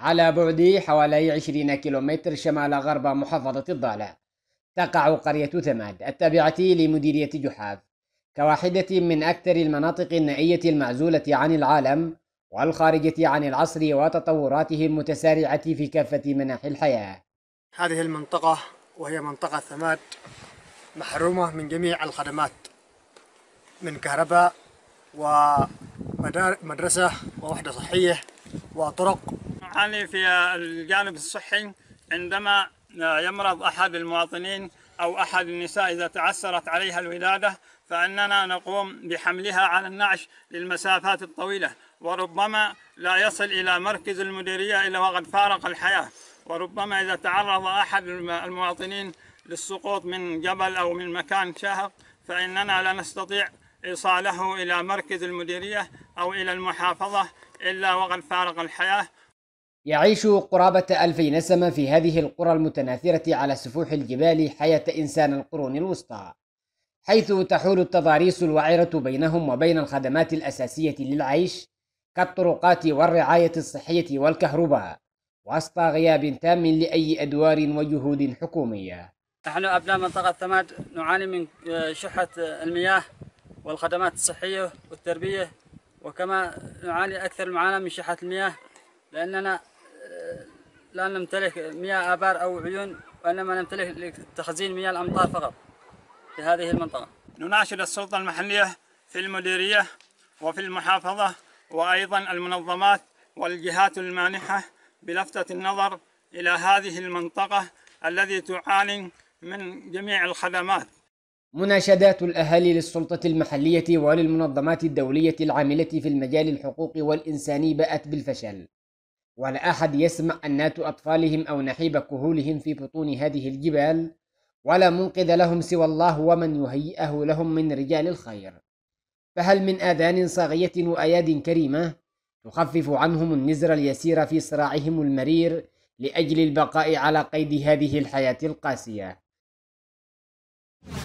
على بعد حوالي 20 كيلومتر شمال غرب محافظة الضالع تقع قرية ثماد التابعة لمديرية جحاف كواحدة من أكثر المناطق النائية المعزولة عن العالم والخارجة عن العصر وتطوراته المتسارعة في كافة مناحي الحياة هذه المنطقة وهي منطقة ثماد محرومة من جميع الخدمات من كهرباء ومدرسة ووحدة صحية وطرق أعاني في الجانب الصحي عندما يمرض أحد المواطنين أو أحد النساء إذا تعسرت عليها الولادة فإننا نقوم بحملها على النعش للمسافات الطويلة وربما لا يصل إلى مركز المديرية إلا وقد فارق الحياة وربما إذا تعرض أحد المواطنين للسقوط من جبل أو من مكان شاهق فإننا لا نستطيع إيصاله إلى مركز المديرية أو إلى المحافظة إلا وقد فارق الحياة يعيش قرابة ألفي نسمة في هذه القرى المتناثرة على سفوح الجبال حياة إنسان القرون الوسطى حيث تحول التضاريس الوعرة بينهم وبين الخدمات الأساسية للعيش كالطرقات والرعاية الصحية والكهرباء وسط غياب تام لأي أدوار وجهود حكومية نحن أبناء منطقة ثماد نعاني من آه، شحة المياه والخدمات الصحية والتربية وكما نعاني أكثر معانا من شحة المياه لأننا لا نمتلك مياه آبار أو عيون وإنما نمتلك لتخزين مياه الأمطار فقط في هذه المنطقة نناشد السلطة المحلية في المديرية وفي المحافظة وأيضا المنظمات والجهات المانحة بلفتة النظر إلى هذه المنطقة الذي تعاني من جميع الخدمات مناشدات الأهالي للسلطة المحلية وللمنظمات الدولية العاملة في المجال الحقوقي والإنساني بأت بالفشل ولا أحد يسمع أنات أطفالهم أو نحيب كهولهم في بطون هذه الجبال ولا منقذ لهم سوى الله ومن يهيئه لهم من رجال الخير فهل من آذان صاغية وأياد كريمة تخفف عنهم النزر اليسير في صراعهم المرير لأجل البقاء على قيد هذه الحياة القاسية